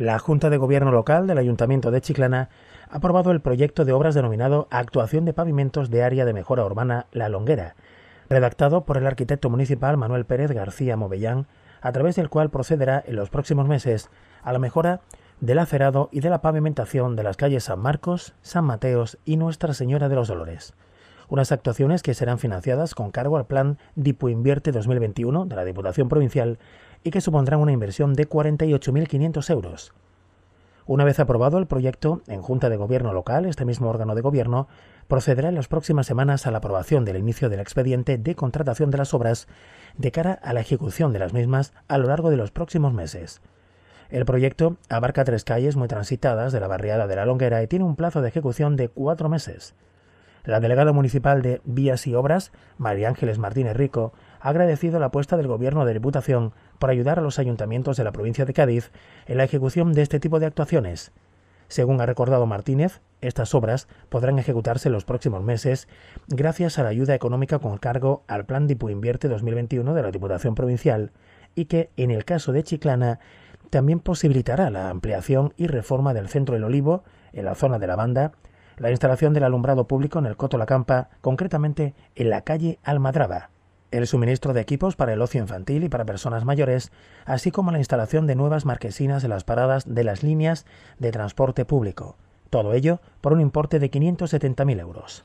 La Junta de Gobierno Local del Ayuntamiento de Chiclana ha aprobado el proyecto de obras denominado Actuación de Pavimentos de Área de Mejora Urbana La Longuera, redactado por el arquitecto municipal Manuel Pérez García Movellán, a través del cual procederá en los próximos meses a la mejora del acerado y de la pavimentación de las calles San Marcos, San Mateos y Nuestra Señora de los Dolores. Unas actuaciones que serán financiadas con cargo al plan Dipu Invierte 2021 de la Diputación Provincial y que supondrán una inversión de 48.500 euros. Una vez aprobado el proyecto en Junta de Gobierno local, este mismo órgano de gobierno procederá en las próximas semanas a la aprobación del inicio del expediente de contratación de las obras de cara a la ejecución de las mismas a lo largo de los próximos meses. El proyecto abarca tres calles muy transitadas de la barriada de la Longuera y tiene un plazo de ejecución de cuatro meses. La delegada municipal de Vías y Obras, María Ángeles Martínez Rico, ha agradecido la apuesta del Gobierno de Diputación por ayudar a los ayuntamientos de la provincia de Cádiz en la ejecución de este tipo de actuaciones. Según ha recordado Martínez, estas obras podrán ejecutarse en los próximos meses gracias a la ayuda económica con cargo al Plan Dipu Invierte 2021 de la Diputación Provincial y que, en el caso de Chiclana, también posibilitará la ampliación y reforma del Centro del Olivo, en la zona de la banda, la instalación del alumbrado público en el Coto La Campa, concretamente en la calle Almadraba, el suministro de equipos para el ocio infantil y para personas mayores, así como la instalación de nuevas marquesinas en las paradas de las líneas de transporte público. Todo ello por un importe de 570.000 euros.